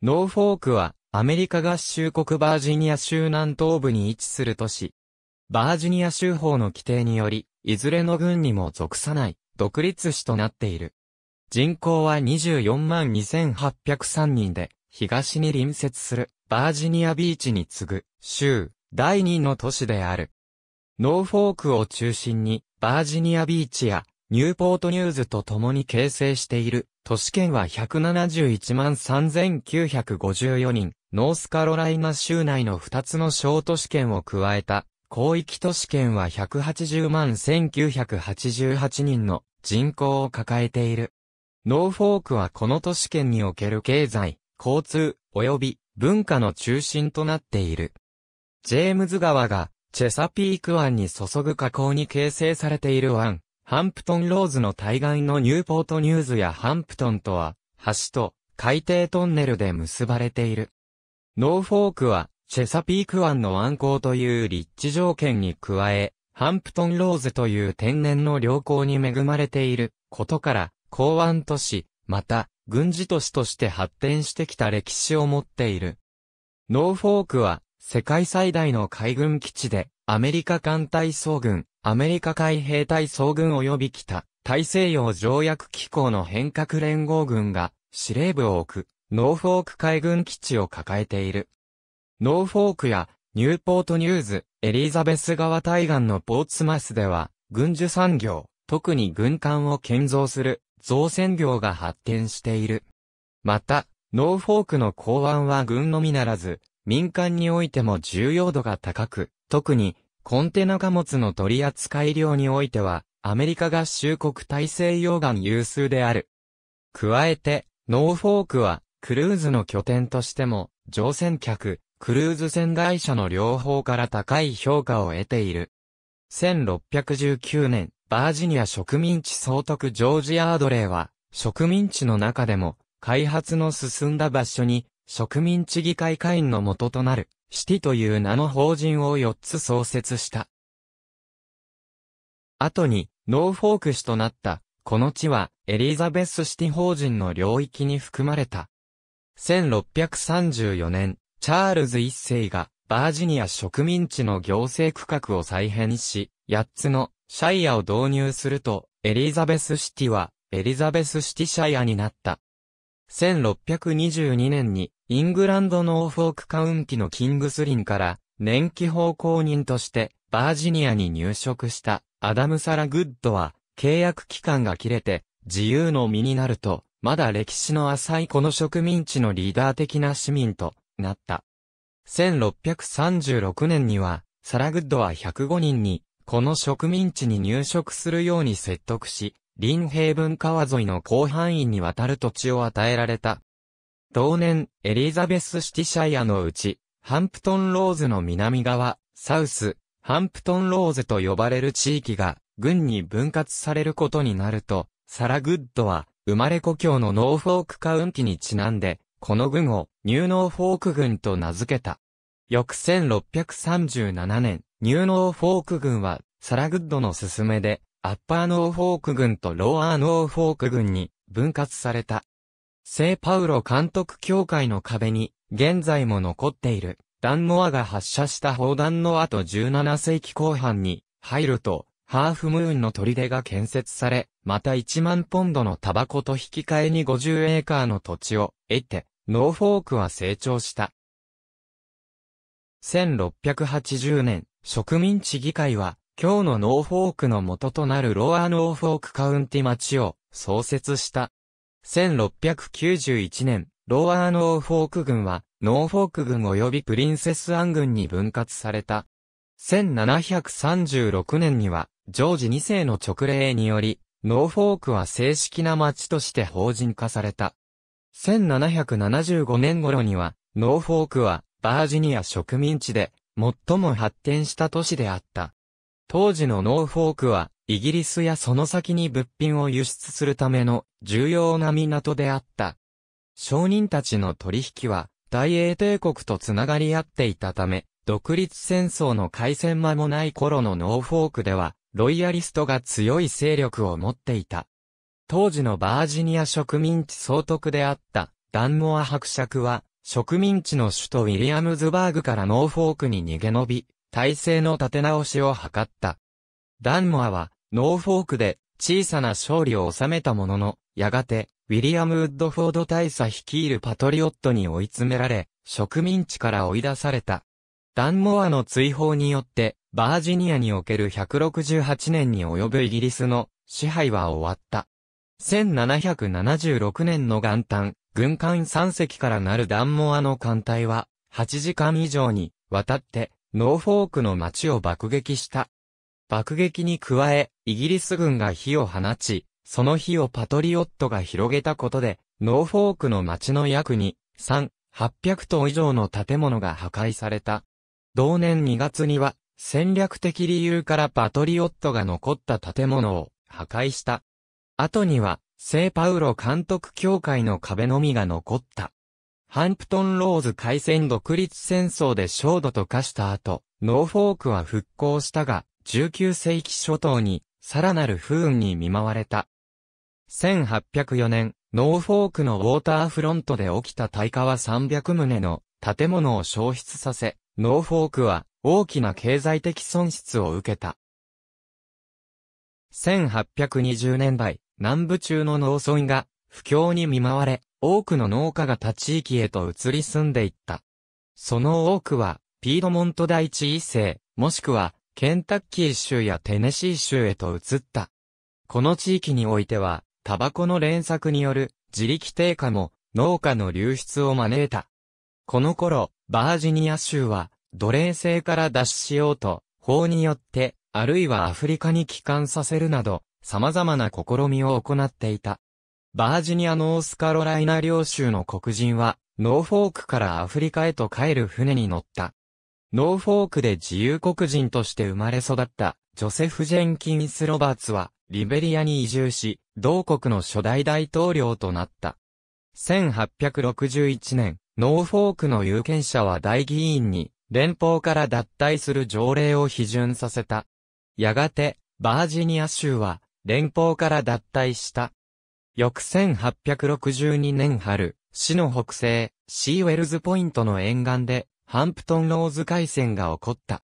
ノーフォークは、アメリカ合衆国バージニア州南東部に位置する都市。バージニア州法の規定により、いずれの軍にも属さない、独立市となっている。人口は24万2803人で、東に隣接する、バージニアビーチに次ぐ、州、第2の都市である。ノーフォークを中心に、バージニアビーチや、ニューポートニューズと共に形成している、都市圏は171万3954人、ノースカロライナ州内の2つの小都市圏を加えた、広域都市圏は180万1988人の人口を抱えている。ノーフォークはこの都市圏における経済、交通、及び文化の中心となっている。ジェームズ川がチェサピーク湾に注ぐ河口に形成されている湾、ハンプトンローズの対岸のニューポートニューズやハンプトンとは、橋と海底トンネルで結ばれている。ノーフォークは、チェサピーク湾の湾口という立地条件に加え、ハンプトンローズという天然の良港に恵まれていることから、港湾都市、また、軍事都市として発展してきた歴史を持っている。ノーフォークは、世界最大の海軍基地で、アメリカ艦隊総軍、アメリカ海兵隊総軍及び北、大西洋条約機構の変革連合軍が、司令部を置く、ノーフォーク海軍基地を抱えている。ノーフォークや、ニューポートニューズ、エリザベス川対岸のポーツマスでは、軍需産業、特に軍艦を建造する、造船業が発展している。また、ノーフォークの港湾は軍のみならず、民間においても重要度が高く、特にコンテナ貨物の取扱い量においては、アメリカ合衆国大西洋岸有数である。加えて、ノーフォークは、クルーズの拠点としても、乗船客、クルーズ船会社の両方から高い評価を得ている。1619年、バージニア植民地総督ジョージ・アードレイは、植民地の中でも、開発の進んだ場所に、植民地議会会員の元となる、シティという名の法人を4つ創設した。後に、ノーフォーク市となった、この地は、エリザベスシティ法人の領域に含まれた。1634年、チャールズ一世が、バージニア植民地の行政区画を再編し、8つのシャイアを導入すると、エリザベスシティは、エリザベスシティシャイアになった。1622年にイングランドノーフォークカウンティのキングスリンから年季奉公人としてバージニアに入植したアダム・サラ・グッドは契約期間が切れて自由の身になるとまだ歴史の浅いこの植民地のリーダー的な市民となった。1636年にはサラ・グッドは105人にこの植民地に入植するように説得し、林平文川沿いの広範囲にわたる土地を与えられた。同年、エリザベスシティシャイアのうち、ハンプトンローズの南側、サウス、ハンプトンローズと呼ばれる地域が、軍に分割されることになると、サラ・グッドは、生まれ故郷のノーフォークカウンティにちなんで、この軍を、ニューノーフォーク軍と名付けた。翌1637年、ニューノーフォーク軍は、サラ・グッドの勧めで、アッパーノーフォーク軍とローアーノーフォーク軍に分割された。聖パウロ監督協会の壁に、現在も残っている、ダンモアが発射した砲弾の後17世紀後半に入ると、ハーフムーンの砦が建設され、また1万ポンドのタバコと引き換えに50エーカーの土地を得て、ノーフォークは成長した。1680年、植民地議会は、今日のノーフォークの元となるロアーノーフォークカウンティ町を創設した。1691年、ロアーノーフォーク軍は、ノーフォーク軍及びプリンセスアン軍に分割された。1736年には、ジョージ2世の直令により、ノーフォークは正式な町として法人化された。1775年頃には、ノーフォークはバージニア植民地で最も発展した都市であった。当時のノーフォークは、イギリスやその先に物品を輸出するための重要な港であった。商人たちの取引は、大英帝国とつながり合っていたため、独立戦争の開戦間もない頃のノーフォークでは、ロイヤリストが強い勢力を持っていた。当時のバージニア植民地総督であった、ダンモア伯爵は、植民地の首都ウィリアムズバーグからノーフォークに逃げ延び、体制の立て直しを図った。ダンモアは、ノーフォークで小さな勝利を収めたものの、やがて、ウィリアム・ウッドフォード大佐率いるパトリオットに追い詰められ、植民地から追い出された。ダンモアの追放によって、バージニアにおける168年に及ぶイギリスの支配は終わった。1776年の元旦、軍艦3隻からなるダンモアの艦隊は、8時間以上に渡ってノーフォークの街を爆撃した。爆撃に加え、イギリス軍が火を放ち、その火をパトリオットが広げたことで、ノーフォークの町の約に、3、800棟以上の建物が破壊された。同年2月には、戦略的理由からパトリオットが残った建物を破壊した。後には、聖パウロ監督協会の壁のみが残った。ハンプトンローズ海戦独立戦争で焦土と化した後、ノーフォークは復興したが、19世紀初頭に、さらなる不運に見舞われた。1804年、ノーフォークのウォーターフロントで起きた大火は300棟の建物を消失させ、ノーフォークは大きな経済的損失を受けた。1820年代、南部中の農村が不況に見舞われ、多くの農家が他地域へと移り住んでいった。その多くは、ピードモント大地異性、もしくは、ケンタッキー州やテネシー州へと移った。この地域においては、タバコの連作による自力低下も農家の流出を招いた。この頃、バージニア州は奴隷制から脱出しようと、法によって、あるいはアフリカに帰還させるなど、様々な試みを行っていた。バージニア・ノースカロライナ領州の黒人は、ノーフォークからアフリカへと帰る船に乗った。ノーフォークで自由黒人として生まれ育ったジョセフ・ジェンキンス・ロバーツはリベリアに移住し、同国の初代大統領となった。1861年、ノーフォークの有権者は大議員に連邦から脱退する条例を批准させた。やがて、バージニア州は連邦から脱退した。翌1862年春、市の北西、シーウェルズポイントの沿岸で、ハンプトンローズ海戦が起こった。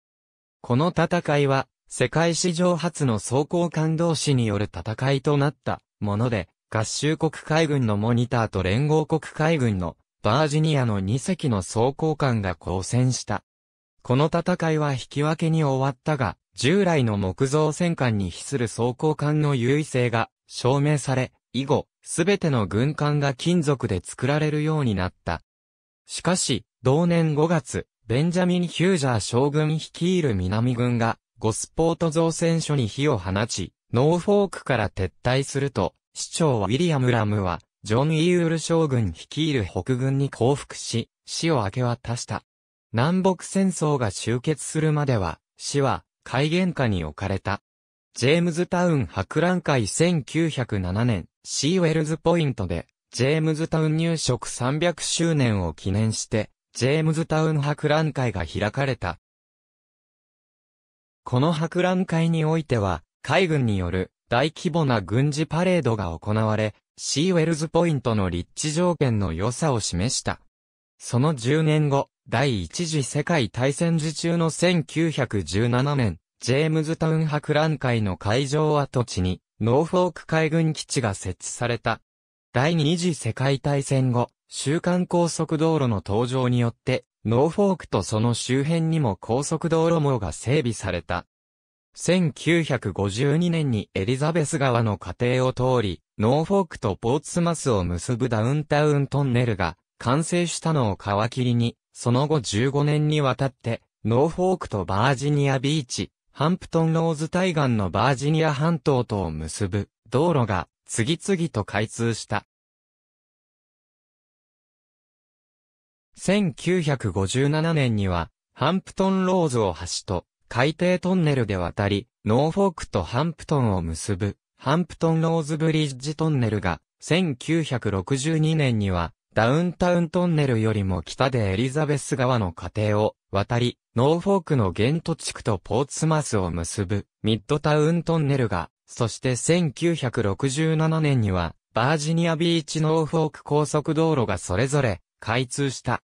この戦いは、世界史上初の装甲艦同士による戦いとなったもので、合衆国海軍のモニターと連合国海軍のバージニアの2隻の装甲艦が交戦した。この戦いは引き分けに終わったが、従来の木造戦艦に比する装甲艦の優位性が証明され、以後、すべての軍艦が金属で作られるようになった。しかし、同年5月、ベンジャミン・ヒュージャー将軍率いる南軍が、ゴスポート造船所に火を放ち、ノーフォークから撤退すると、市長ウィリアム・ラムは、ジョン・イーウル将軍率いる北軍に降伏し、死を明け渡した。南北戦争が終結するまでは、死は、海原下に置かれた。ジェームズタウン博覧会1907年、シーウェルズポイントで、ジェームズタウン入植300周年を記念して、ジェームズタウン博覧会が開かれた。この博覧会においては、海軍による大規模な軍事パレードが行われ、シーウェルズポイントの立地条件の良さを示した。その10年後、第一次世界大戦時中の1917年、ジェームズタウン博覧会の会場跡地に、ノーフォーク海軍基地が設置された。第二次世界大戦後、週刊高速道路の登場によって、ノーフォークとその周辺にも高速道路網が整備された。1952年にエリザベス川の過程を通り、ノーフォークとポーツマスを結ぶダウンタウントンネルが完成したのを皮切りに、その後15年にわたって、ノーフォークとバージニアビーチ、ハンプトンローズ対岸のバージニア半島とを結ぶ道路が次々と開通した。1957年には、ハンプトンローズを橋と海底トンネルで渡り、ノーフォークとハンプトンを結ぶハンプトンローズブリッジトンネルが1962年にはダウンタウントンネルよりも北でエリザベス川の過程を渡り、ノーフォークのゲント地区とポーツマスを結ぶミッドタウントンネルが、そして1967年にはバージニアビーチノーフォーク高速道路がそれぞれ開通した。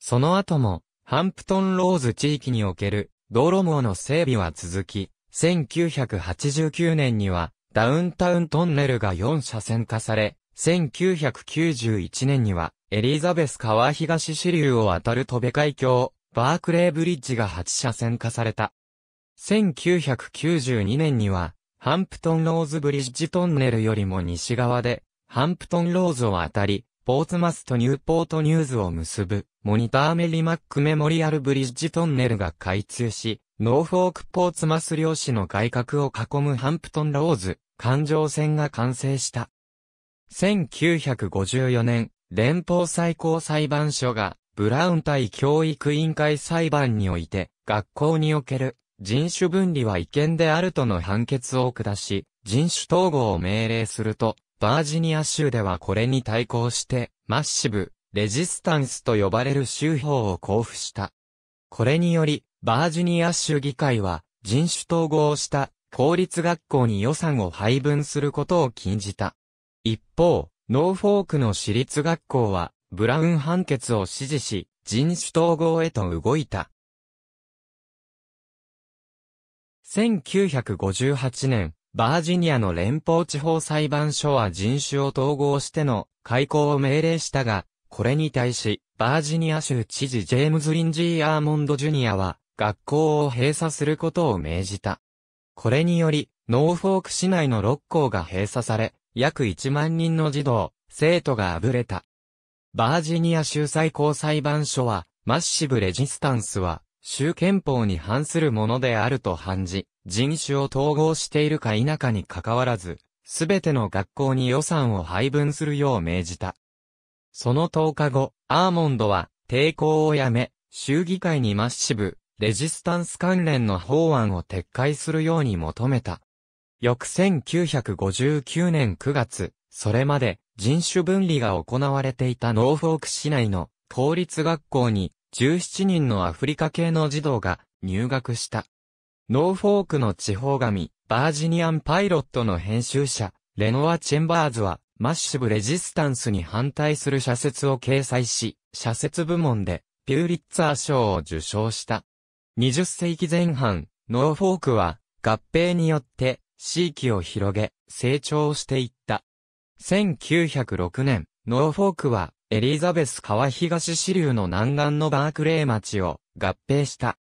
その後も、ハンプトンローズ地域における道路網の整備は続き、1989年にはダウンタウントンネルが4車線化され、1991年には、エリザベス川東支流を渡る戸部海峡、バークレーブリッジが8車線化された。1992年には、ハンプトンローズブリッジトンネルよりも西側で、ハンプトンローズを渡り、ポーツマスとニューポートニューズを結ぶ、モニターメリマックメモリアルブリッジトンネルが開通し、ノーフォークポーツマス漁師の外角を囲むハンプトンローズ、環状線が完成した。1954年、連邦最高裁判所が、ブラウン対教育委員会裁判において、学校における人種分離は違憲であるとの判決を下し、人種統合を命令すると、バージニア州ではこれに対抗して、マッシブ、レジスタンスと呼ばれる州法を交付した。これにより、バージニア州議会は、人種統合をした、公立学校に予算を配分することを禁じた。一方、ノーフォークの私立学校は、ブラウン判決を支持し、人種統合へと動いた。1958年、バージニアの連邦地方裁判所は人種を統合しての開校を命令したが、これに対し、バージニア州知事ジェームズ・リンジー・アーモンド・ジュニアは、学校を閉鎖することを命じた。これにより、ノーフォーク市内の6校が閉鎖され、約1万人の児童、生徒があぶれた。バージニア州最高裁判所は、マッシブレジスタンスは、州憲法に反するものであると判じ、人種を統合しているか否かに関わらず、すべての学校に予算を配分するよう命じた。その10日後、アーモンドは、抵抗をやめ、州議会にマッシブ、レジスタンス関連の法案を撤回するように求めた。翌1959年9月、それまで人種分離が行われていたノーフォーク市内の公立学校に17人のアフリカ系の児童が入学した。ノーフォークの地方紙、バージニアンパイロットの編集者、レノア・チェンバーズは、マッシブ・レジスタンスに反対する社説を掲載し、社説部門で、ピューリッツァー賞を受賞した。20世紀前半、ノーフォークは、合併によって、地域を広げ、成長していった。1906年、ノーフォークは、エリザベス川東支流の南岸のバークレー町を合併した。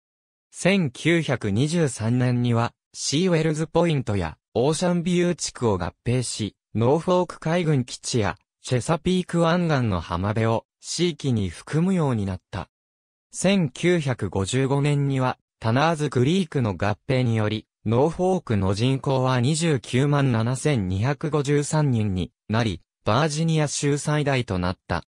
1923年には、シーウェルズポイントやオーシャンビュー地区を合併し、ノーフォーク海軍基地やチェサピーク湾岸の浜辺を地域に含むようになった。1955年には、タナーズクリークの合併により、ノーフォークの人口は29万7253人になり、バージニア州最大となった。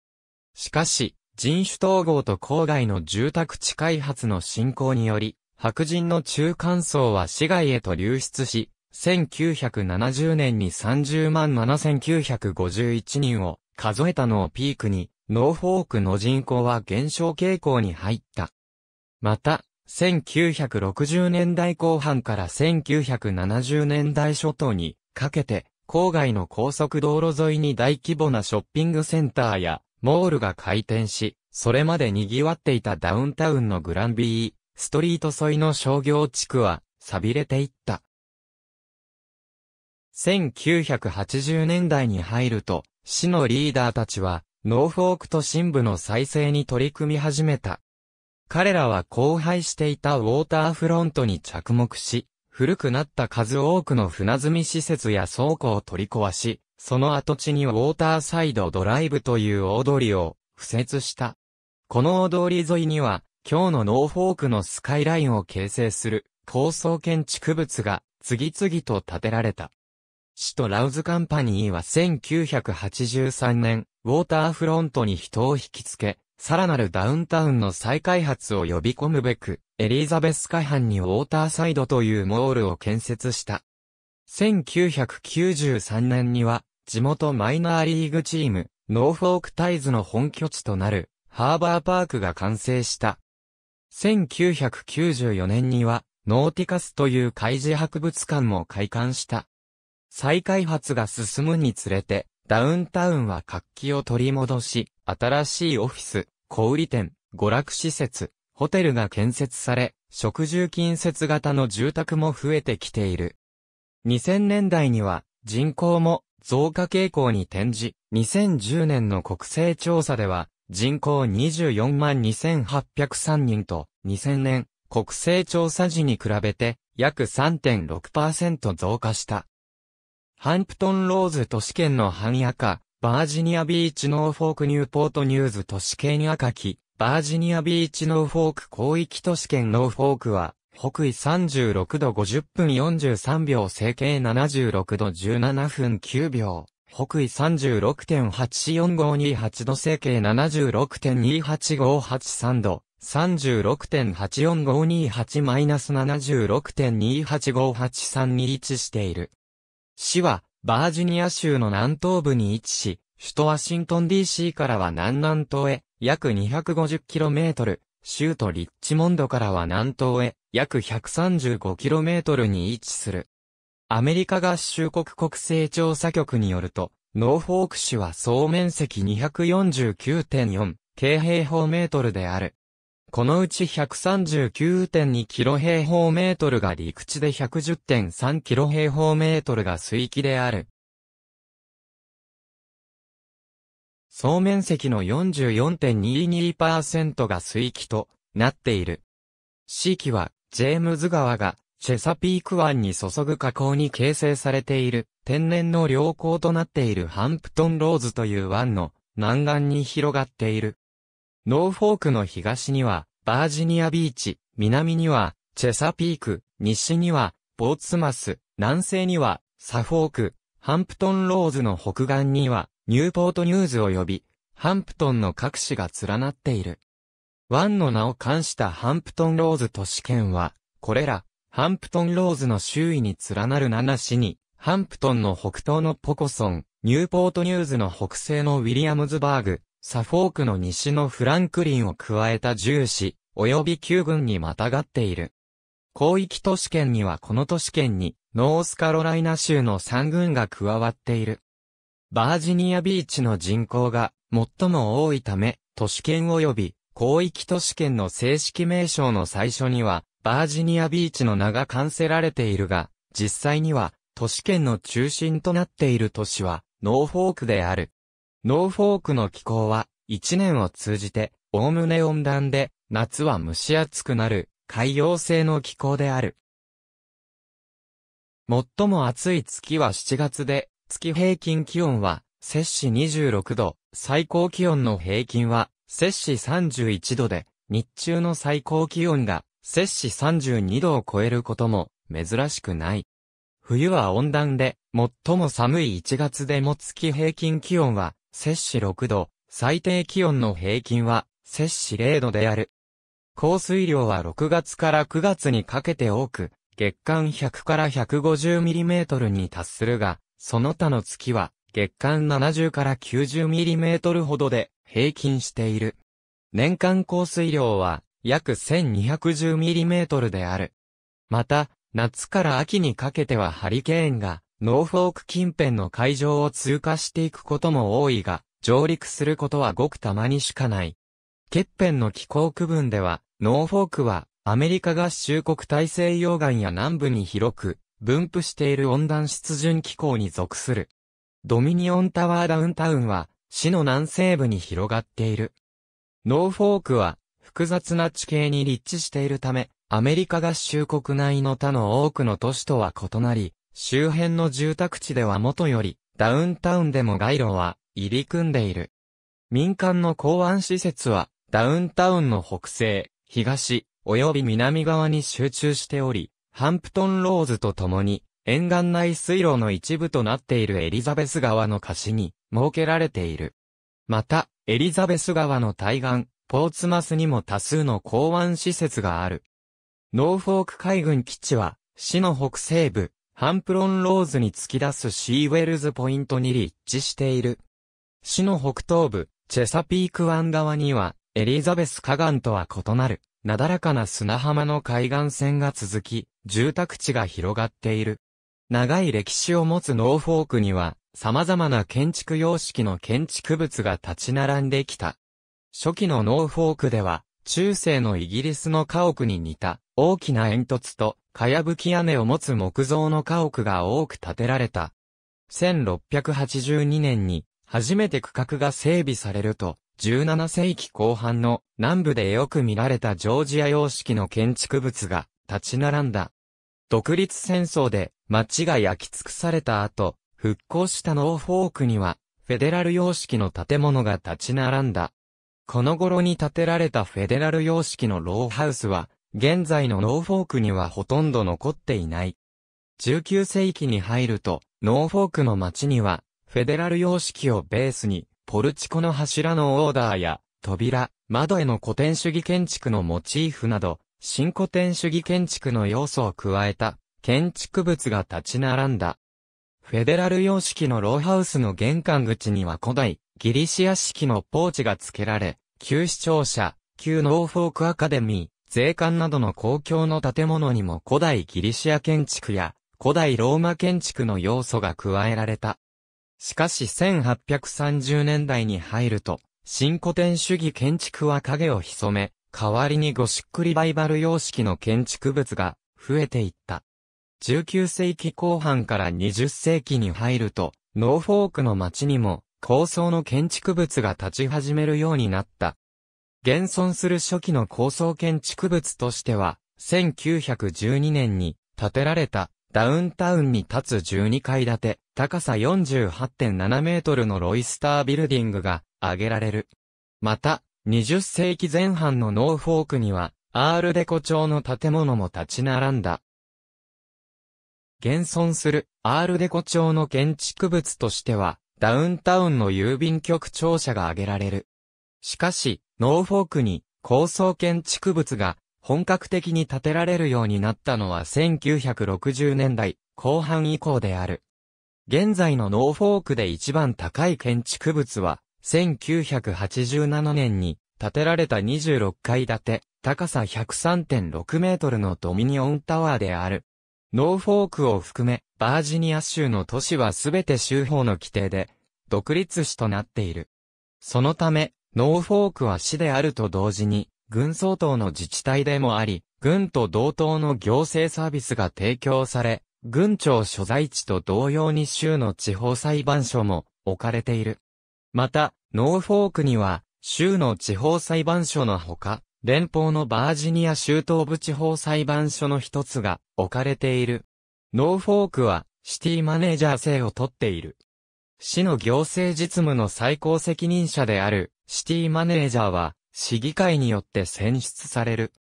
しかし、人種統合と郊外の住宅地開発の進行により、白人の中間層は市外へと流出し、1970年に30万7951人を数えたのをピークに、ノーフォークの人口は減少傾向に入った。また、1960年代後半から1970年代初頭にかけて、郊外の高速道路沿いに大規模なショッピングセンターやモールが開店し、それまで賑わっていたダウンタウンのグランビー、ストリート沿いの商業地区は、錆びれていった。1980年代に入ると、市のリーダーたちは、ノーフォーク都心部の再生に取り組み始めた。彼らは荒廃していたウォーターフロントに着目し、古くなった数多くの船積み施設や倉庫を取り壊し、その跡地にウォーターサイドドライブという大通りを敷設した。この大通り沿いには、今日のノーフォークのスカイラインを形成する高層建築物が次々と建てられた。首都ラウズカンパニーは1983年、ウォーターフロントに人を引きつけ、さらなるダウンタウンの再開発を呼び込むべく、エリザベス海畔にウォーターサイドというモールを建設した。1993年には、地元マイナーリーグチーム、ノーフォークタイズの本拠地となる、ハーバーパークが完成した。1994年には、ノーティカスという海事博物館も開館した。再開発が進むにつれて、ダウンタウンは活気を取り戻し、新しいオフィス、小売店、娯楽施設、ホテルが建設され、食住近接型の住宅も増えてきている。2000年代には人口も増加傾向に転じ、2010年の国勢調査では人口24万2803人と2000年国勢調査時に比べて約3.6%増加した。ハンプトンローズ都市圏の繁華化、バージニアビーチノーフォークニューポートニューズ都市圏赤木、バージニアビーチノーフォーク広域都市圏ノーフォークは、北緯36度50分43秒、西経76度17分9秒、北緯36.84528度、西経76.28583度、36.84528-76.28583に位置している。市は、バージニア州の南東部に位置し、首都ワシントン DC からは南南東へ約 250km、州都リッチモンドからは南東へ約 135km に位置する。アメリカ合衆国国勢調査局によると、ノーフォーク市は総面積249.4平方メートルである。このうち 139.2km 平方メートルが陸地で 110.3km 平方メートルが水域である。総面積の44.22%が水域となっている。地域は、ジェームズ川が、チェサピーク湾に注ぐ河口に形成されている、天然の良港となっているハンプトンローズという湾の南岸に広がっている。ノーフォークの東には、バージニアビーチ、南には、チェサピーク、西には、ボーツマス、南西には、サフォーク、ハンプトンローズの北岸には、ニューポートニューズ及び、ハンプトンの各市が連なっている。湾の名を冠したハンプトンローズ都市圏は、これら、ハンプトンローズの周囲に連なる7市に、ハンプトンの北東のポコソン、ニューポートニューズの北西のウィリアムズバーグ、サフォークの西のフランクリンを加えた重視、及び9軍にまたがっている。広域都市圏にはこの都市圏に、ノースカロライナ州の3軍が加わっている。バージニアビーチの人口が最も多いため、都市圏及び広域都市圏の正式名称の最初には、バージニアビーチの名が冠せられているが、実際には、都市圏の中心となっている都市は、ノーフォークである。ノーフォークの気候は、一年を通じて、おおむね温暖で、夏は蒸し暑くなる、海洋性の気候である。最も暑い月は7月で、月平均気温は、摂氏26度、最高気温の平均は、摂氏31度で、日中の最高気温が、摂氏32度を超えることも、珍しくない。冬は温暖で、最も寒い1月でも月平均気温は、摂氏6度、最低気温の平均は、摂氏0度である。降水量は6月から9月にかけて多く、月間100から1 5 0トルに達するが、その他の月は、月間70から9 0トルほどで、平均している。年間降水量は、約1 2 1 0トルである。また、夏から秋にかけてはハリケーンがノーフォーク近辺の海上を通過していくことも多いが、上陸することはごくたまにしかない。欠片の気候区分では、ノーフォークは、アメリカ合衆国大西洋岸や南部に広く、分布している温暖湿潤気候に属する。ドミニオンタワーダウンタウンは、市の南西部に広がっている。ノーフォークは、複雑な地形に立地しているため、アメリカ合衆国内の他の多くの都市とは異なり、周辺の住宅地では元より、ダウンタウンでも街路は入り組んでいる。民間の港湾施設は、ダウンタウンの北西、東、及び南側に集中しており、ハンプトンローズと共に、沿岸内水路の一部となっているエリザベス川の貸しに設けられている。また、エリザベス川の対岸、ポーツマスにも多数の港湾施設がある。ノーフォーク海軍基地は、市の北西部、ハンプロンローズに突き出すシーウェルズポイントに立地している。市の北東部、チェサピーク湾側には、エリザベス河岸とは異なる、なだらかな砂浜の海岸線が続き、住宅地が広がっている。長い歴史を持つノーフォークには、様々な建築様式の建築物が立ち並んできた。初期のノーフォークでは、中世のイギリスの家屋に似た、大きな煙突とかやぶき屋根を持つ木造の家屋が多く建てられた。1682年に、初めて区画が整備されると、17世紀後半の南部でよく見られたジョージア様式の建築物が立ち並んだ。独立戦争で街が焼き尽くされた後、復興したノーフォークには、フェデラル様式の建物が立ち並んだ。この頃に建てられたフェデラル様式のローハウスは、現在のノーフォークにはほとんど残っていない。19世紀に入ると、ノーフォークの街には、フェデラル様式をベースに、ポルチコの柱のオーダーや、扉、窓への古典主義建築のモチーフなど、新古典主義建築の要素を加えた、建築物が立ち並んだ。フェデラル様式のローハウスの玄関口には古代、ギリシア式のポーチが付けられ、旧市庁舎、旧ノーフォークアカデミー、税関などの公共の建物にも古代ギリシア建築や古代ローマ建築の要素が加えられた。しかし1830年代に入ると、新古典主義建築は影を潜め、代わりにゴシックリバイバル様式の建築物が増えていった。19世紀後半から20世紀に入ると、ノーフォークの街にも高層の建築物が立ち始めるようになった。現存する初期の高層建築物としては、1912年に建てられたダウンタウンに立つ12階建て、高さ48.7メートルのロイスタービルディングが挙げられる。また、20世紀前半のノーフォークには、アールデコ調の建物も立ち並んだ。現存するアールデコ調の建築物としては、ダウンタウンの郵便局庁舎が挙げられる。しかし、ノーフォークに高層建築物が本格的に建てられるようになったのは1960年代後半以降である。現在のノーフォークで一番高い建築物は、1987年に建てられた26階建て、高さ103.6メートルのドミニオンタワーである。ノーフォークを含め、バージニア州の都市はすべて州法の規定で、独立市となっている。そのため、ノーフォークは市であると同時に、軍総統の自治体でもあり、軍と同等の行政サービスが提供され、軍庁所在地と同様に州の地方裁判所も置かれている。また、ノーフォークには、州の地方裁判所のほか、連邦のバージニア州東部地方裁判所の一つが置かれている。ノーフォークはシティマネージャー制をとっている。市の行政実務の最高責任者であるシティマネージャーは、市議会によって選出される。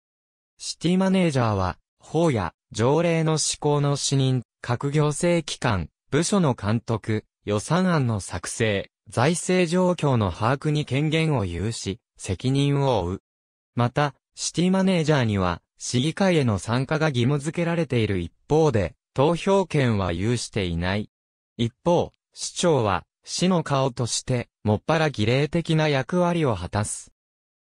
シティマネージャーは、法や条例の施行の指認、各行政機関、部署の監督、予算案の作成、財政状況の把握に権限を有し、責任を負う。また、シティマネージャーには、市議会への参加が義務付けられている一方で、投票権は有していない。一方、市長は、市の顔として、もっぱら儀礼的な役割を果たす。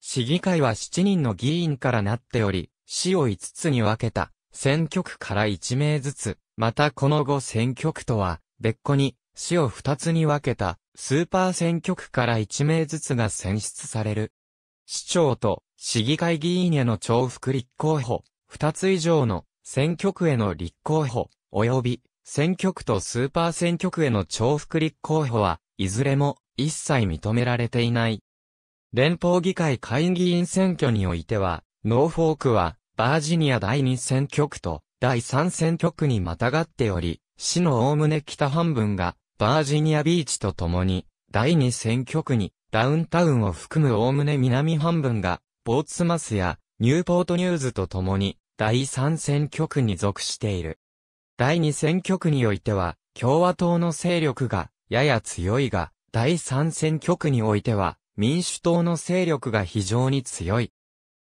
市議会は7人の議員からなっており、市を5つに分けた、選挙区から1名ずつ、またこの後選挙区とは、別個に、市を2つに分けた、スーパー選挙区から1名ずつが選出される。市長と市議会議員への重複立候補、2つ以上の選挙区への立候補、及び選挙区とスーパー選挙区への重複立候補は、いずれも一切認められていない。連邦議会下院議員選挙においては、ノーフォークは、バージニア第2選挙区と第3選挙区にまたがっており、市のおおむね北半分が、バージニアビーチとともに、第2選挙区に、ダウンタウンを含むおおむね南半分が、ボーツマスや、ニューポートニューズとともに、第3選挙区に属している。第2選挙区においては、共和党の勢力がやや強いが、第3選挙区においては、民主党の勢力が非常に強い。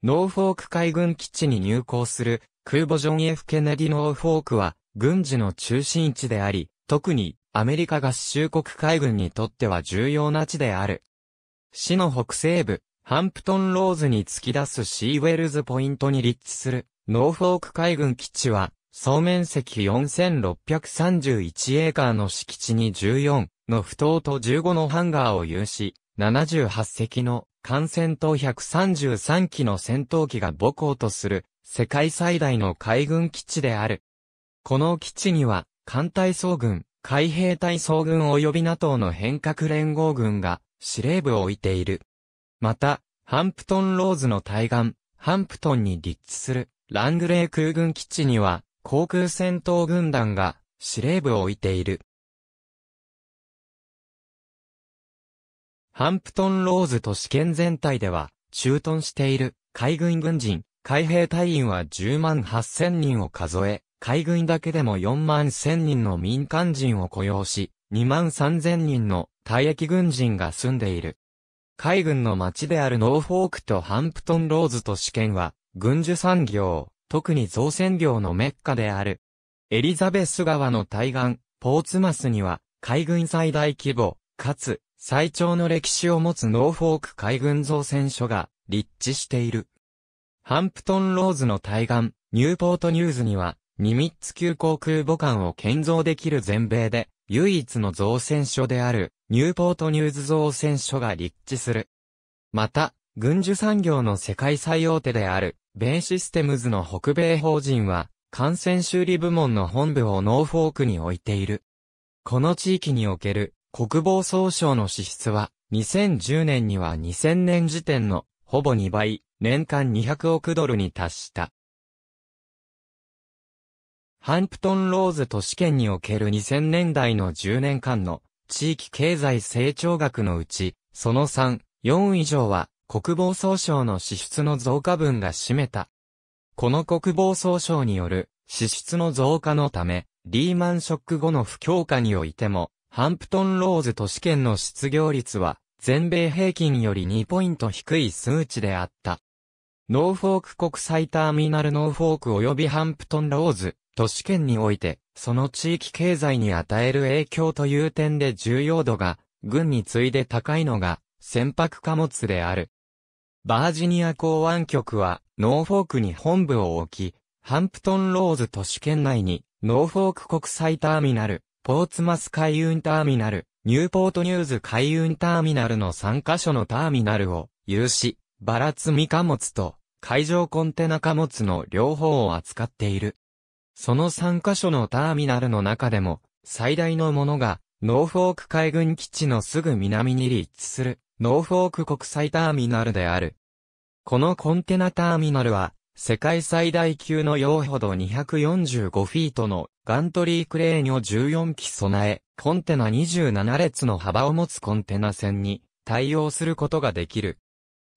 ノーフォーク海軍基地に入港する空母ジョン・ F・ ケネディ・ノーフォークは軍事の中心地であり、特にアメリカ合衆国海軍にとっては重要な地である。市の北西部、ハンプトン・ローズに突き出すシーウェルズ・ポイントに立地するノーフォーク海軍基地は総面積4631エーカーの敷地に14の不当と15のハンガーを有し、78隻の艦船と133機の戦闘機が母港とする世界最大の海軍基地である。この基地には、艦隊総軍、海兵隊総軍及び NATO の変革連合軍が司令部を置いている。また、ハンプトンローズの対岸、ハンプトンに立地するラングレー空軍基地には、航空戦闘軍団が司令部を置いている。ハンプトンローズ都市圏全体では、駐屯している海軍軍人、海兵隊員は10万8000人を数え、海軍だけでも4万1000人の民間人を雇用し、2万3000人の退役軍人が住んでいる。海軍の町であるノーフォークとハンプトンローズ都市圏は、軍需産業、特に造船業のメッカである。エリザベス川の対岸、ポーツマスには、海軍最大規模、かつ、最長の歴史を持つノーフォーク海軍造船所が、立地している。ハンプトンローズの対岸、ニューポートニューズには、ニミッツ級航空母艦を建造できる全米で、唯一の造船所である、ニューポートニューズ造船所が立地する。また、軍需産業の世界最大手である、ベイシステムズの北米法人は、感染修理部門の本部をノーフォークに置いている。この地域における国防総省の支出は、2010年には2000年時点のほぼ2倍、年間200億ドルに達した。ハンプトンローズ都市圏における2000年代の10年間の地域経済成長額のうち、その3、4以上は国防総省の支出の増加分が占めた。この国防総省による支出の増加のため、リーマンショック後の不強化においても、ハンプトンローズ都市圏の失業率は、全米平均より2ポイント低い数値であった。ノーフォーク国際ターミナルノーフォーク及びハンプトンローズ、都市圏において、その地域経済に与える影響という点で重要度が、軍に次いで高いのが、船舶貨物である。バージニア港湾局は、ノーフォークに本部を置き、ハンプトンローズ都市圏内に、ノーフォーク国際ターミナル、ポーツマス海運ターミナル、ニューポートニューズ海運ターミナルの3カ所のターミナルを有し、バラ積み貨物と海上コンテナ貨物の両方を扱っている。その3カ所のターミナルの中でも、最大のものが、ノーフォーク海軍基地のすぐ南に立地する、ノーフォーク国際ターミナルである。このコンテナターミナルは、世界最大級の用ほど245フィートのガントリークレーニョ14機備え、コンテナ27列の幅を持つコンテナ船に対応することができる。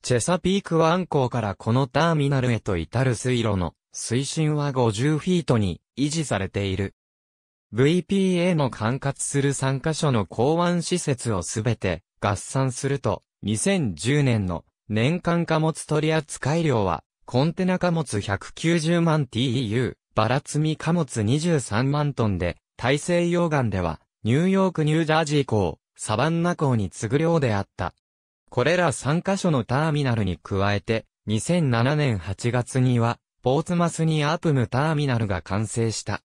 チェサピーク湾港からこのターミナルへと至る水路の水深は50フィートに維持されている。VPA の管轄する3カ所の港湾施設をすべて合算すると、2010年の年間貨物取扱量は、コンテナ貨物190万 TEU、バラ積み貨物23万トンで、大西洋岸では、ニューヨークニュージャージー港、サバンナ港に次ぐ量であった。これら3カ所のターミナルに加えて、2007年8月には、ポーツマスにアープムターミナルが完成した。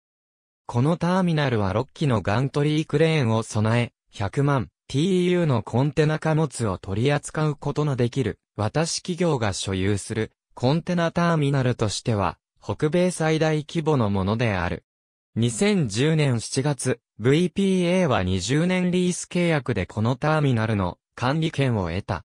このターミナルは6機のガントリークレーンを備え、100万、t u のコンテナ貨物を取り扱うことのできる、私企業が所有する、コンテナターミナルとしては、北米最大規模のものである。2010年7月、VPA は20年リース契約でこのターミナルの管理権を得た。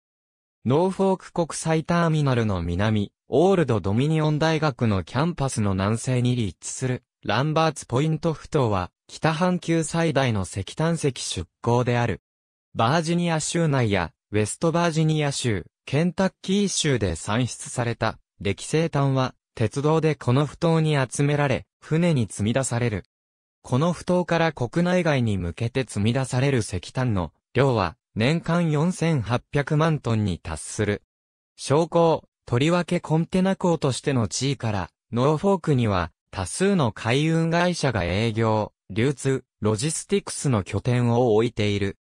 ノーフォーク国際ターミナルの南、オールドドミニオン大学のキャンパスの南西に立地する、ランバーツポイント埠頭は、北半球最大の石炭石出港である。バージニア州内や、ウェストバージニア州、ケンタッキー州で産出された、歴生炭は、鉄道でこの不当に集められ、船に積み出される。この不当から国内外に向けて積み出される石炭の量は年間4800万トンに達する。商工、とりわけコンテナ港としての地位からノーフォークには多数の海運会社が営業、流通、ロジスティクスの拠点を置いている。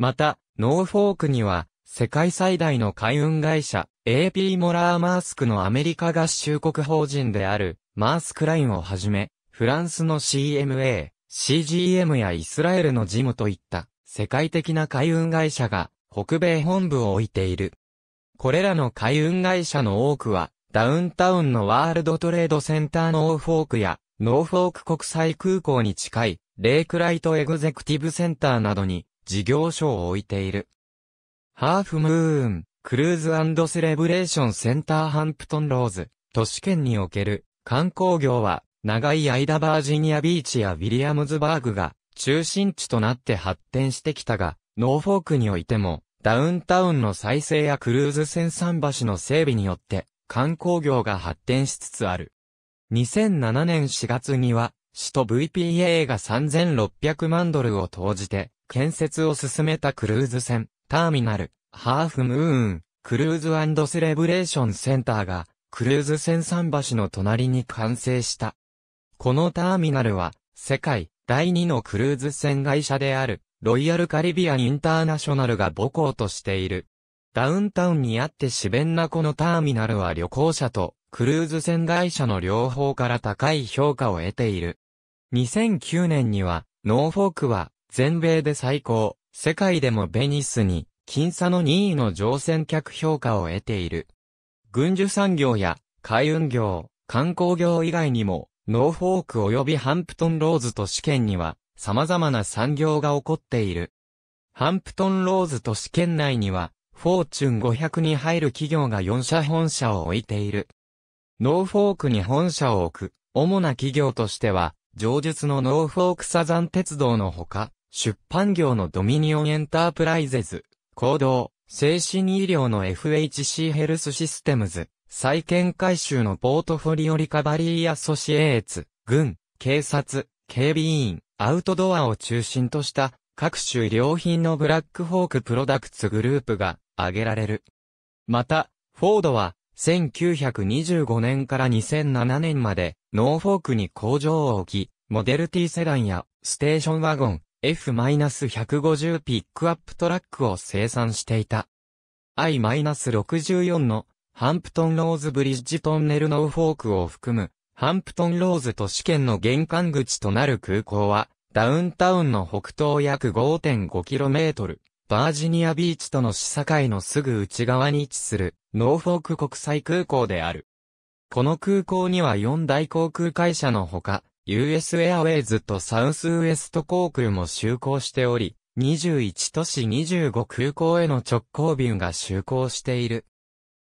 また、ノーフォークには、世界最大の海運会社、AP モラー・マースクのアメリカ合衆国法人である、マースクラインをはじめ、フランスの CMA、CGM やイスラエルのジムといった、世界的な海運会社が、北米本部を置いている。これらの海運会社の多くは、ダウンタウンのワールドトレードセンターノーフォークや、ノーフォーク国際空港に近い、レイクライトエグゼクティブセンターなどに事業所を置いている。ハーフムーン、クルーズセレブレーションセンターハンプトンローズ、都市圏における観光業は、長い間バージニアビーチやウィリアムズバーグが中心地となって発展してきたが、ノーフォークにおいても、ダウンタウンの再生やクルーズ船桟橋の整備によって、観光業が発展しつつある。2007年4月には、首都 VPA が3600万ドルを投じて、建設を進めたクルーズ船、ターミナル、ハーフムーン、クルーズセレブレーションセンターが、クルーズ船桟橋の隣に完成した。このターミナルは、世界第2のクルーズ船会社である、ロイヤルカリビアンインターナショナルが母校としている。ダウンタウンにあって自弁なこのターミナルは旅行者とクルーズ船会社の両方から高い評価を得ている。2009年には、ノーフォークは全米で最高、世界でもベニスに、僅差の2位の乗船客評価を得ている。軍需産業や海運業、観光業以外にも、ノーフォーク及びハンプトンローズ都市圏には、様々な産業が起こっている。ハンプトンローズ都市圏内には、フォーチュン500に入る企業が4社本社を置いている。ノーフォークに本社を置く、主な企業としては、上述のノーフォークサザン鉄道のほか、出版業のドミニオンエンタープライゼズ、行動、精神医療の FHC ヘルスシステムズ、再建回収のポートフォリオリカバリーアソシエーツ、軍、警察、警備員、アウトドアを中心とした各種医療品のブラックホークプロダクツグループが挙げられる。また、フォードは1925年から2007年までノーフォークに工場を置き、モデル T セダンやステーションワゴン、F-150 ピックアップトラックを生産していた。I-64 のハンプトンローズブリッジトンネルノーフォークを含むハンプトンローズ都市圏の玄関口となる空港はダウンタウンの北東約 5.5km、バージニアビーチとの市境のすぐ内側に位置するノーフォーク国際空港である。この空港には4大航空会社のほか、US エアウェイズとサウスウエスト航空も就航しており、21都市25空港への直行便が就航している。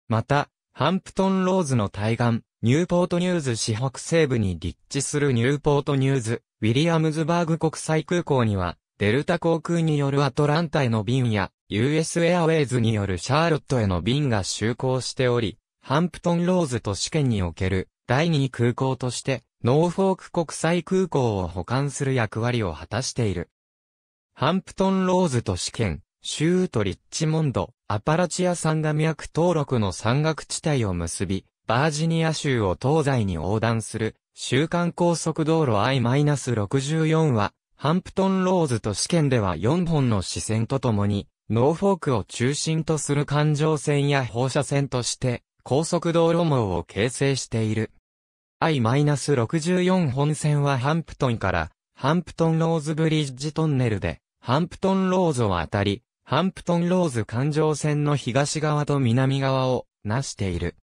また、ハンプトンローズの対岸、ニューポートニューズ市北西部に立地するニューポートニューズ、ウィリアムズバーグ国際空港には、デルタ航空によるアトランタへの便や、US エアウェイズによるシャーロットへの便が就航しており、ハンプトンローズ都市圏における第2空港として、ノーフォーク国際空港を保管する役割を果たしている。ハンプトンローズ都市圏、州都リッチモンド、アパラチア山岳脈登録の山岳地帯を結び、バージニア州を東西に横断する、週間高速道路 I-64 は、ハンプトンローズ都市圏では4本の支線とともに、ノーフォークを中心とする環状線や放射線として、高速道路網を形成している。I-64 本線はハンプトンから、ハンプトンローズブリッジトンネルで、ハンプトンローズを渡り、ハンプトンローズ環状線の東側と南側を、なしている。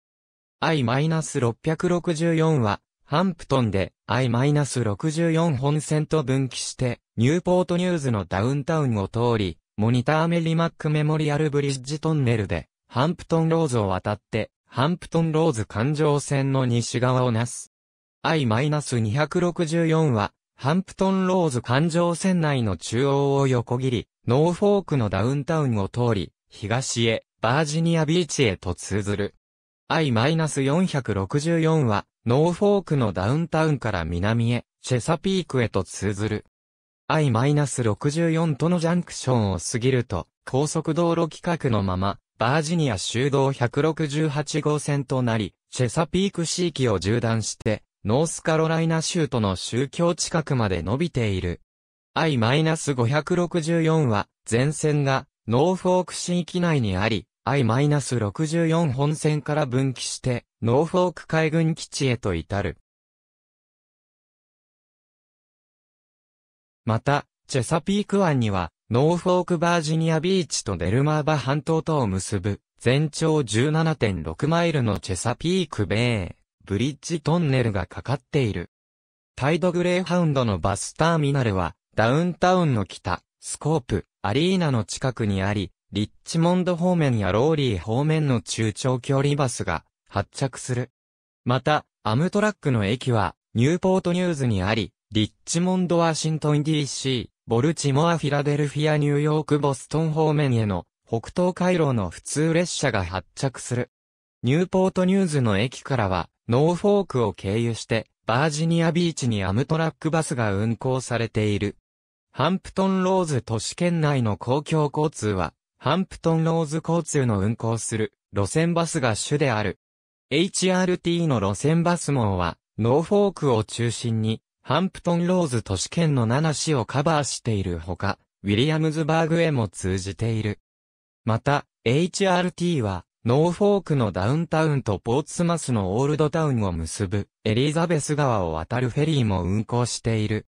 I-664 は、ハンプトンで I-64 本線と分岐して、ニューポートニューズのダウンタウンを通り、モニターメリマックメモリアルブリッジトンネルで、ハンプトンローズを渡って、ハンプトンローズ環状線の西側をなす。I-264 は、ハンプトンローズ環状線内の中央を横切り、ノーフォークのダウンタウンを通り、東へ、バージニアビーチへと通ずる。I-464 は、ノーフォークのダウンタウンから南へ、チェサピークへと通ずる。I-64 とのジャンクションを過ぎると、高速道路規格のまま、バージニア州道168号線となり、チェサピーク市域を縦断して、ノースカロライナ州との宗教近くまで伸びている。I-564 は、前線が、ノーフォーク市域内にあり、I-64 本線から分岐して、ノーフォーク海軍基地へと至る。また、チェサピーク湾には、ノーフォークバージニアビーチとデルマーバ半島とを結ぶ、全長17.6マイルのチェサピークベイ、ブリッジトンネルがかかっている。タイドグレーハウンドのバスターミナルは、ダウンタウンの北、スコープ、アリーナの近くにあり、リッチモンド方面やローリー方面の中長距離バスが発着する。また、アムトラックの駅は、ニューポートニューズにあり、リッチモンドワシントン DC、ボルチモアフィラデルフィアニューヨークボストン方面への北東回廊の普通列車が発着する。ニューポートニューズの駅からはノーフォークを経由してバージニアビーチにアムトラックバスが運行されている。ハンプトンローズ都市圏内の公共交通はハンプトンローズ交通の運行する路線バスが主である。HRT の路線バス網はノーフォークを中心にハンプトンローズ都市圏の7市をカバーしているほか、ウィリアムズバーグへも通じている。また、HRT は、ノーフォークのダウンタウンとポーツマスのオールドタウンを結ぶエリザベス川を渡るフェリーも運行している。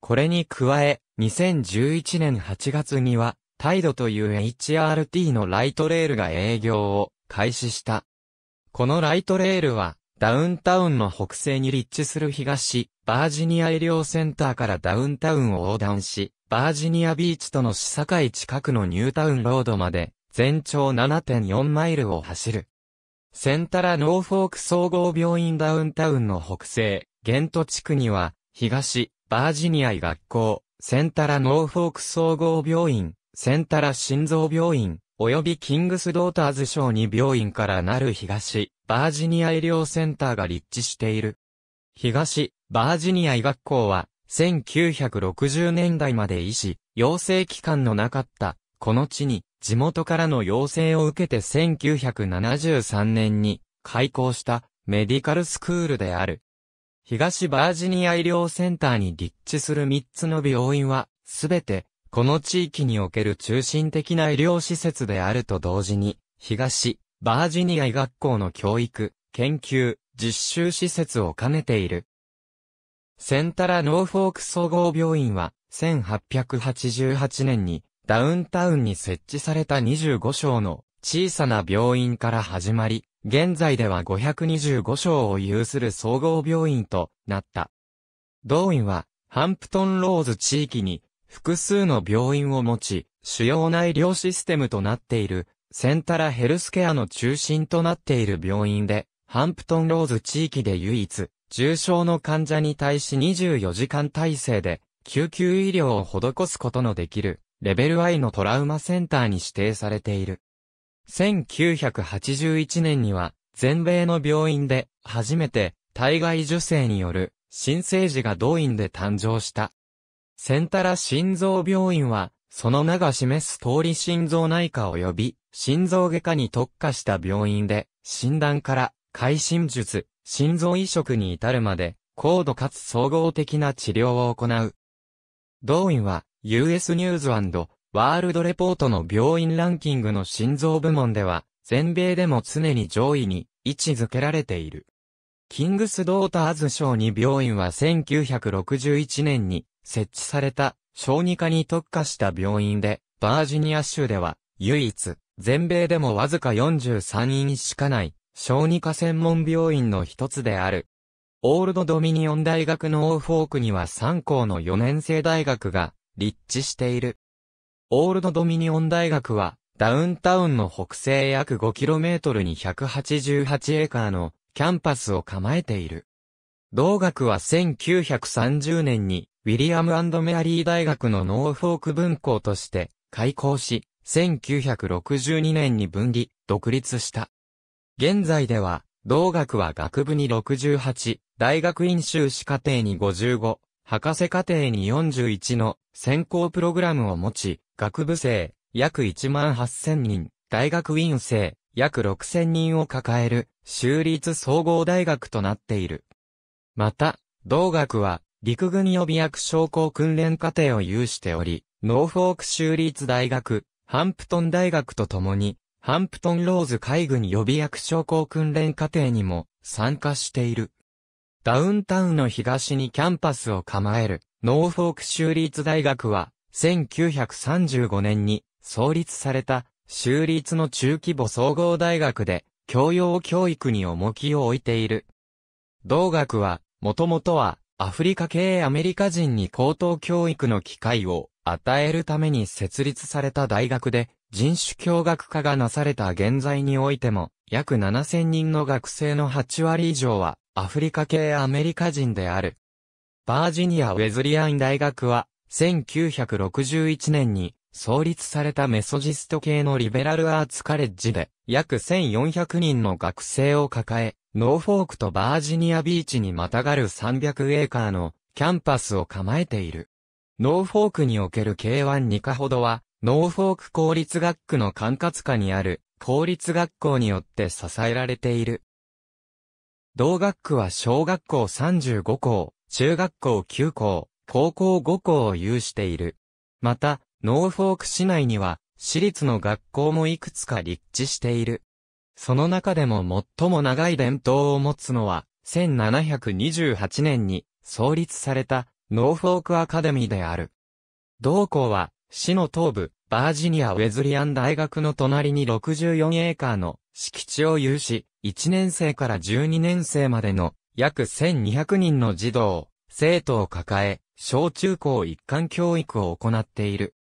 これに加え、2011年8月には、タイドという HRT のライトレールが営業を開始した。このライトレールは、ダウンタウンの北西に立地する東、バージニア医療センターからダウンタウンを横断し、バージニアビーチとの市境近くのニュータウンロードまで、全長7.4マイルを走る。センタラノーフォーク総合病院ダウンタウンの北西、ゲント地区には、東、バージニア医学校、センタラノーフォーク総合病院、センタラ心臓病院、及びキングスドーターズ小児病院からなる東、バージニア医療センターが立地している。東、バージニア医学校は、1960年代まで医師、養成機関のなかった、この地に、地元からの要請を受けて1973年に、開校した、メディカルスクールである。東バージニア医療センターに立地する3つの病院は、すべてこの地域における中心的な医療施設であると同時に、東、バージニア医学校の教育、研究、実習施設を兼ねている。センタラ・ノーフォーク総合病院は、1888年にダウンタウンに設置された25床の小さな病院から始まり、現在では525床を有する総合病院となった。同院は、ハンプトンローズ地域に複数の病院を持ち、主要な医療システムとなっている、センタラヘルスケアの中心となっている病院で、ハンプトンローズ地域で唯一、重症の患者に対し24時間体制で、救急医療を施すことのできる、レベル I のトラウマセンターに指定されている。1981年には、全米の病院で、初めて、体外受精による、新生児が動員で誕生した。センタラ心臓病院は、その名が示す通り心臓内科及び心臓外科に特化した病院で、診断から改心術、心臓移植に至るまで、高度かつ総合的な治療を行う。同院は、US ニューズワールドレポートの病院ランキングの心臓部門では、全米でも常に上位に位置づけられている。キングス・ドーターズ賞に病院は1961年に設置された小児科に特化した病院で、バージニア州では唯一、全米でもわずか43院しかない小児科専門病院の一つである。オールドドミニオン大学のオーフォークには3校の4年生大学が立地している。オールドドミニオン大学はダウンタウンの北西約 5km に188エーカーのキャンパスを構えている。同学は1930年にウィリアムメアリー大学のノーフォーク分校として開校し、1962年に分離、独立した。現在では、同学は学部に68、大学院修士課程に55、博士課程に41の専攻プログラムを持ち、学部生、約1万8000人、大学院生、約6000人を抱える、州立総合大学となっている。また、同学は、陸軍予備役将校訓練課程を有しており、ノーフォーク州立大学、ハンプトン大学とともに、ハンプトンローズ海軍予備役将校訓練課程にも参加している。ダウンタウンの東にキャンパスを構える、ノーフォーク州立大学は、1935年に創立された州立の中規模総合大学で、教養教育に重きを置いている。同学は、もともとは、アフリカ系アメリカ人に高等教育の機会を与えるために設立された大学で人種教学科がなされた現在においても約7000人の学生の8割以上はアフリカ系アメリカ人である。バージニア・ウェズリアン大学は1961年に創立されたメソジスト系のリベラルアーツカレッジで約1400人の学生を抱え、ノーフォークとバージニアビーチにまたがる300エーカーのキャンパスを構えている。ノーフォークにおける K1 2課ほどは、ノーフォーク公立学区の管轄下にある公立学校によって支えられている。同学区は小学校35校、中学校9校、高校5校を有している。また、ノーフォーク市内には、私立の学校もいくつか立地している。その中でも最も長い伝統を持つのは、1728年に創立されたノーフォークアカデミーである。同校は、市の東部、バージニア・ウェズリアン大学の隣に64エーカーの敷地を有し、1年生から12年生までの約1200人の児童、生徒を抱え、小中高一貫教育を行っている。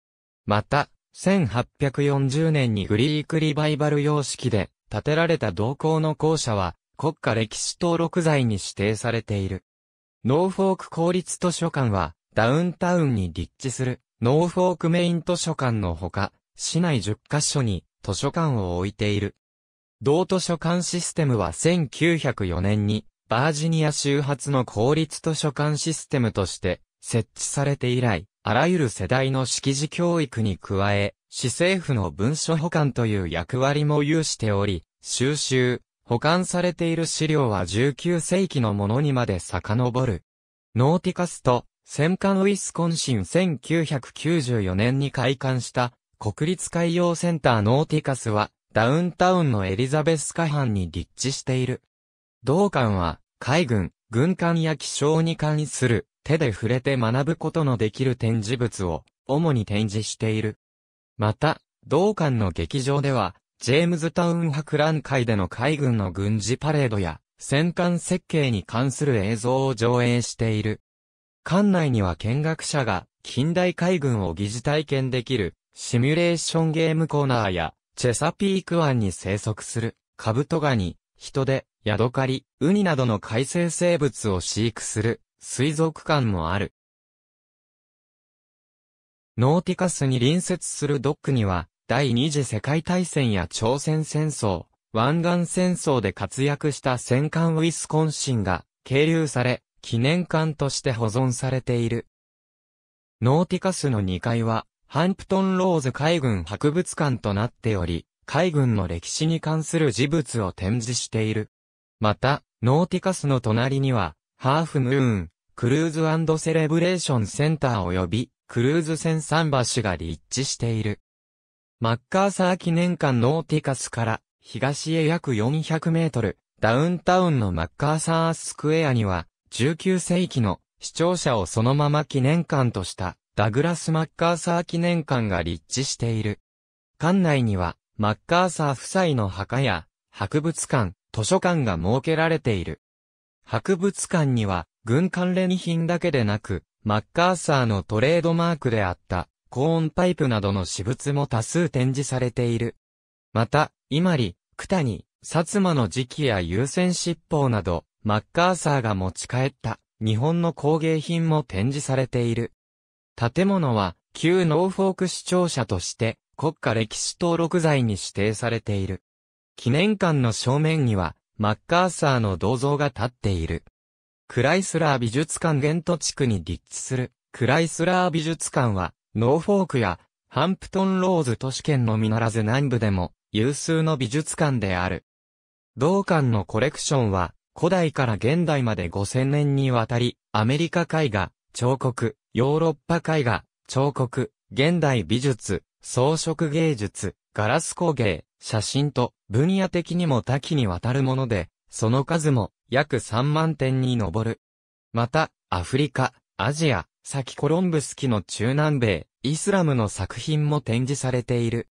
また、1840年にグリークリバイバル様式で建てられた同校の校舎は、国家歴史登録財に指定されている。ノーフォーク公立図書館は、ダウンタウンに立地する、ノーフォークメイン図書館のほか、市内10カ所に図書館を置いている。同図書館システムは1904年に、バージニア州発の公立図書館システムとして設置されて以来、あらゆる世代の識字教育に加え、市政府の文書保管という役割も有しており、収集、保管されている資料は19世紀のものにまで遡る。ノーティカスと、戦艦ウィスコンシン1994年に開館した国立海洋センターノーティカスはダウンタウンのエリザベス河藩に立地している。同館は海軍、軍艦や気象に関する手で触れて学ぶことのできる展示物を主に展示している。また、同館の劇場では、ジェームズタウン博覧会での海軍の軍事パレードや、戦艦設計に関する映像を上映している。館内には見学者が近代海軍を疑似体験できるシミュレーションゲームコーナーやチェサピーク湾に生息するカブトガニ、ヒトデ、ヤドカリ、ウニなどの海生生物を飼育する水族館もある。ノーティカスに隣接するドックには、第二次世界大戦や朝鮮戦争、湾岸戦争で活躍した戦艦ウィスコンシンが、係留され、記念館として保存されている。ノーティカスの2階は、ハンプトンローズ海軍博物館となっており、海軍の歴史に関する事物を展示している。また、ノーティカスの隣には、ハーフムーン、クルーズセレブレーションセンター及び、クルーズ船桟橋が立地している。マッカーサー記念館ノーティカスから東へ約400メートル、ダウンタウンのマッカーサースクエアには19世紀の視聴者をそのまま記念館としたダグラス・マッカーサー記念館が立地している。館内にはマッカーサー夫妻の墓や博物館、図書館が設けられている。博物館には軍関連品だけでなくマッカーサーのトレードマークであった、コーンパイプなどの私物も多数展示されている。また、伊万里、九谷、薩摩の磁器や優先執法など、マッカーサーが持ち帰った日本の工芸品も展示されている。建物は旧ノーフォーク市庁舎として国家歴史登録財に指定されている。記念館の正面にはマッカーサーの銅像が立っている。クライスラー美術館ゲント地区に立地する、クライスラー美術館は、ノーフォークや、ハンプトンローズ都市圏のみならず南部でも、有数の美術館である。同館のコレクションは、古代から現代まで5000年にわたり、アメリカ絵画、彫刻、ヨーロッパ絵画、彫刻、現代美術、装飾芸術、ガラス工芸、写真と、分野的にも多岐にわたるもので、その数も約3万点に上る。また、アフリカ、アジア、先コロンブス期の中南米、イスラムの作品も展示されている。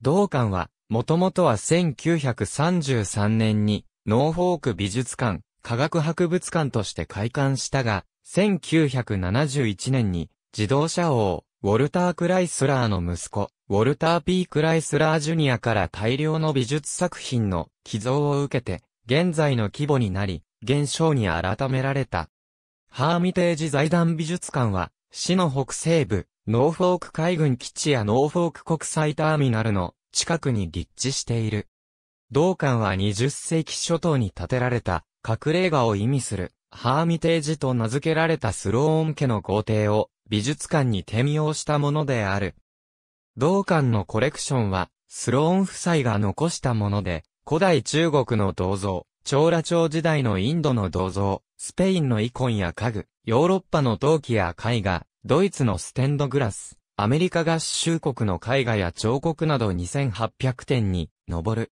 同館は、もともとは1933年に、ノーフォーク美術館、科学博物館として開館したが、1971年に、自動車王、ウォルター・クライスラーの息子、ウォルター・ P・ クライスラー・ジュニアから大量の美術作品の寄贈を受けて、現在の規模になり、現象に改められた。ハーミテージ財団美術館は、市の北西部、ノーフォーク海軍基地やノーフォーク国際ターミナルの近くに立地している。同館は20世紀初頭に建てられた、隠れ家を意味する、ハーミテージと名付けられたスローン家の豪邸を美術館に転用したものである。同館のコレクションは、スローン夫妻が残したもので、古代中国の銅像、長羅朝時代のインドの銅像、スペインのイコンや家具、ヨーロッパの陶器や絵画、ドイツのステンドグラス、アメリカ合衆国の絵画や彫刻など2800点に上る。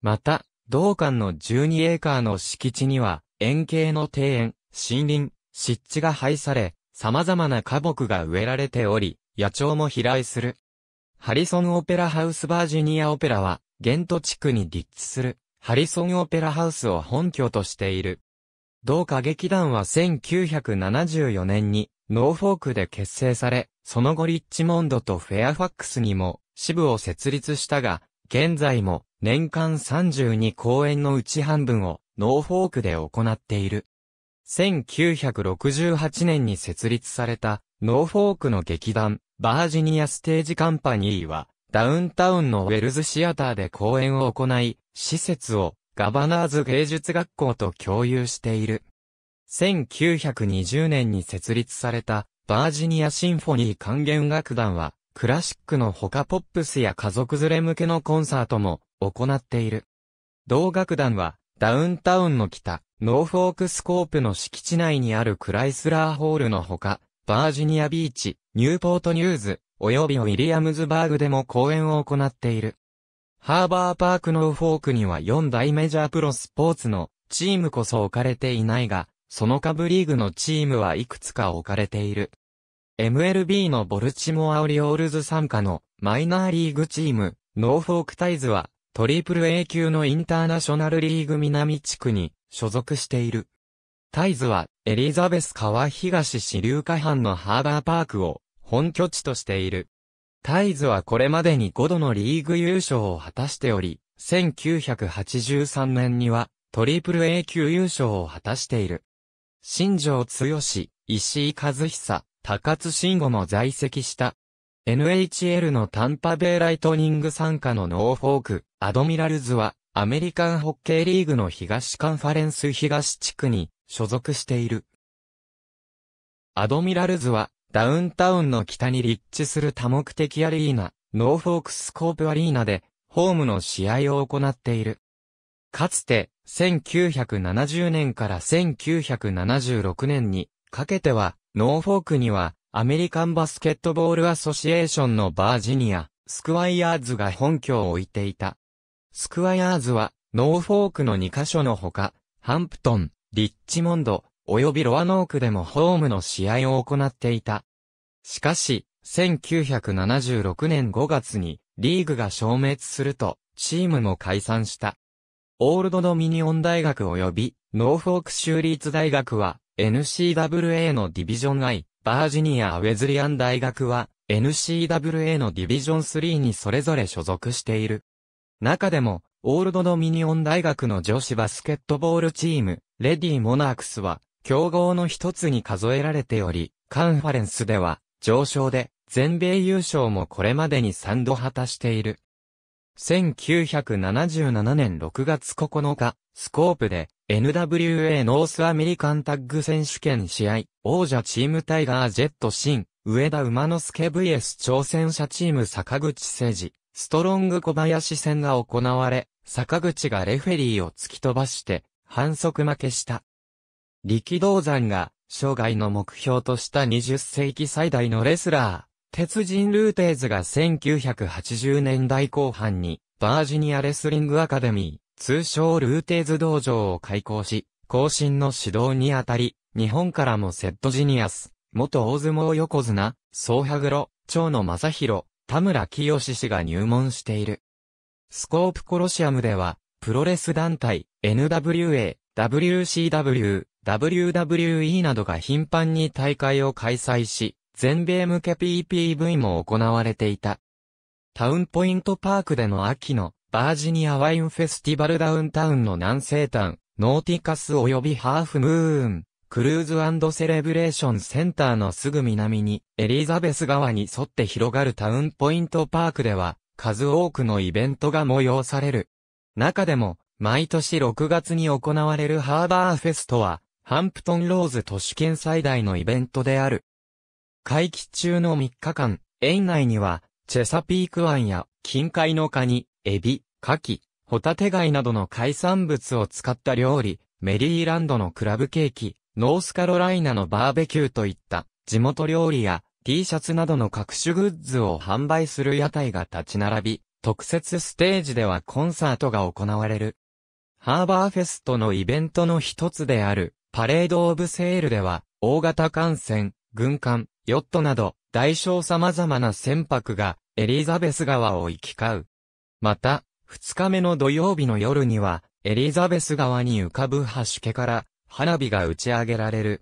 また、銅館の12エーカーの敷地には、円形の庭園、森林、湿地が配され、様々な花木が植えられており、野鳥も飛来する。ハリソンオペラハウスバージニアオペラは、ゲント地区に立地する、ハリソンオペラハウスを本拠としている。同歌劇団は1974年に、ノーフォークで結成され、その後リッチモンドとフェアファックスにも支部を設立したが、現在も年間32公演のうち半分をノーフォークで行っている。1968年に設立されたノーフォークの劇団バージニアステージカンパニーはダウンタウンのウェルズシアターで公演を行い、施設をガバナーズ芸術学校と共有している。1920年に設立されたバージニアシンフォニー管弦楽団は、クラシックの他ポップスや家族連れ向けのコンサートも行っている。同楽団は、ダウンタウンの北、ノーフォークスコープの敷地内にあるクライスラーホールのほか、バージニアビーチ、ニューポートニューズ、及びウィリアムズバーグでも講演を行っている。ハーバーパークのフォークには4大メジャープロスポーツのチームこそ置かれていないが、その下部リーグのチームはいくつか置かれている。MLB のボルチモアオリオールズ参加のマイナーリーグチーム、ノーフォークタイズは、トリプル A 級のインターナショナルリーグ南地区に所属している。タイズは、エリザベス川東支流下半のハーバーパークを本拠地としている。タイズはこれまでに5度のリーグ優勝を果たしており、1983年にはトリプル A 級優勝を果たしている。新庄剛志、石井和久、高津慎吾も在籍した。NHL のタンパベイライトニング参加のノーフォーク、アドミラルズは、アメリカンホッケーリーグの東カンファレンス東地区に所属している。アドミラルズは、ダウンタウンの北に立地する多目的アリーナ、ノーフォークスコープアリーナで、ホームの試合を行っている。かつて、1970年から1976年にかけては、ノーフォークには、アメリカンバスケットボールアソシエーションのバージニア、スクワイヤーズが本拠を置いていた。スクワイヤーズは、ノーフォークの2カ所のほか、ハンプトン、リッチモンド、及びロアノークでもホームの試合を行っていた。しかし、1976年5月にリーグが消滅すると、チームも解散した。オールドドミニオン大学及びノーフォーク州立大学は n c w a のディビジョン I、バージニア・ウェズリアン大学は n c w a のディビジョン3にそれぞれ所属している。中でも、オールドドミニオン大学の女子バスケットボールチーム、レディ・モナークスは、競合の一つに数えられており、カンファレンスでは、上昇で、全米優勝もこれまでに3度果たしている。1977年6月9日、スコープで NWA ノースアメリカンタッグ選手権試合、王者チームタイガージェットシン、上田馬之助 VS 挑戦者チーム坂口誠二、ストロング小林戦が行われ、坂口がレフェリーを突き飛ばして、反則負けした。力道山が、生涯の目標とした20世紀最大のレスラー、鉄人ルーテーズが1980年代後半に、バージニアレスリングアカデミー、通称ルーテーズ道場を開校し、後進の指導にあたり、日本からもセットジニアス、元大相撲横綱、総羽黒、長野正宏、田村清氏が入門している。スコープコロシアムでは、プロレス団体、NWA、WCW、WWE などが頻繁に大会を開催し、全米向け PPV も行われていた。タウンポイントパークでの秋のバージニアワインフェスティバルダウンタウンの南西端、ノーティカス及びハーフムーン、クルーズセレブレーションセンターのすぐ南に、エリザベス川に沿って広がるタウンポイントパークでは、数多くのイベントが催される。中でも、毎年6月に行われるハーバーフェストは、ハンプトンローズ都市圏最大のイベントである。会期中の3日間、園内には、チェサピーク湾や近海のカニ、エビ、カキ、ホタテ貝などの海産物を使った料理、メリーランドのクラブケーキ、ノースカロライナのバーベキューといった地元料理や T シャツなどの各種グッズを販売する屋台が立ち並び、特設ステージではコンサートが行われる。ハーバーフェストのイベントの一つであるパレード・オブ・セールでは、大型艦船、軍艦、ヨットなど、大小様々な船舶が、エリザベス川を行き交う。また、二日目の土曜日の夜には、エリザベス川に浮かぶ橋家から、花火が打ち上げられる。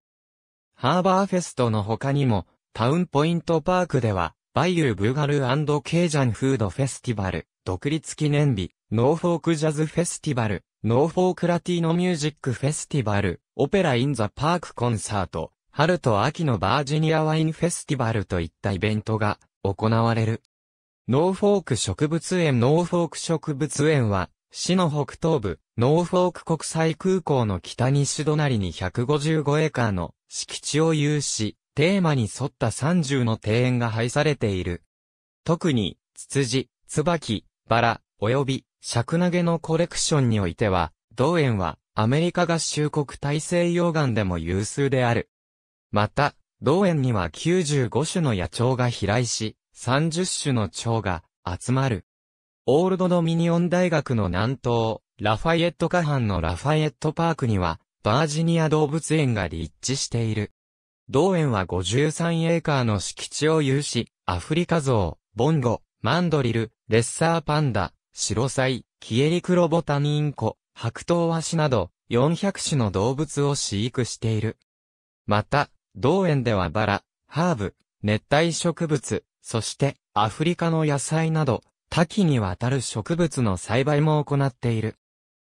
ハーバーフェストの他にも、タウンポイントパークでは、バイユー・ブーガルケージャンフードフェスティバル、独立記念日、ノーフォークジャズフェスティバル、ノーフォークラティーノミュージックフェスティバル、オペラインザパークコンサート、春と秋のバージニアワインフェスティバルといったイベントが行われる。ノーフォーク植物園ノーフォーク植物園は、市の北東部、ノーフォーク国際空港の北西隣に155エカーの敷地を有し、テーマに沿った30の庭園が配されている。特に、ツツジ、ツバキ、バラ、及び、シャクナゲのコレクションにおいては、同園は、アメリカ合衆国大西洋岸でも有数である。また、同園には95種の野鳥が飛来し、30種の蝶が集まる。オールドドミニオン大学の南東、ラファイエット下半のラファイエットパークには、バージニア動物園が立地している。同園は53エーカーの敷地を有し、アフリカゾウ、ボンゴ、マンドリル、レッサーパンダ、シロサイ、キエリクロボタニンコ、白桃ワシなど、400種の動物を飼育している。また、同園ではバラ、ハーブ、熱帯植物、そしてアフリカの野菜など、多岐にわたる植物の栽培も行っている。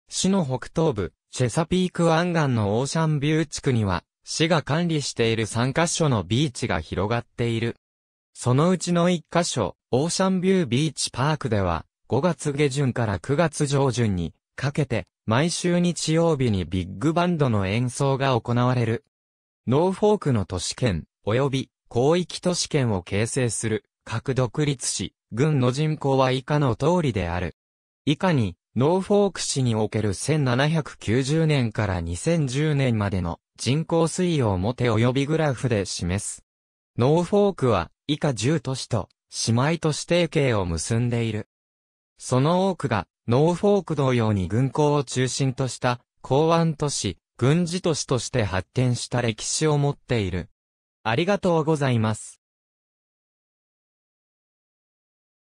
市の北東部、チェサピーク湾岸のオーシャンビュー地区には、市が管理している3カ所のビーチが広がっている。そのうちの1カ所、オーシャンビュービーチパークでは、5月下旬から9月上旬に、かけて、毎週日曜日にビッグバンドの演奏が行われる。ノーフォークの都市圏、及び広域都市圏を形成する各独立市、軍の人口は以下の通りである。以下に、ノーフォーク市における1790年から2010年までの人口推移を表及びグラフで示す。ノーフォークは以下10都市と姉妹都市提携を結んでいる。その多くがノーフォーク同様に軍港を中心とした港湾都市、軍事都市として発展した歴史を持っている。ありがとうございます。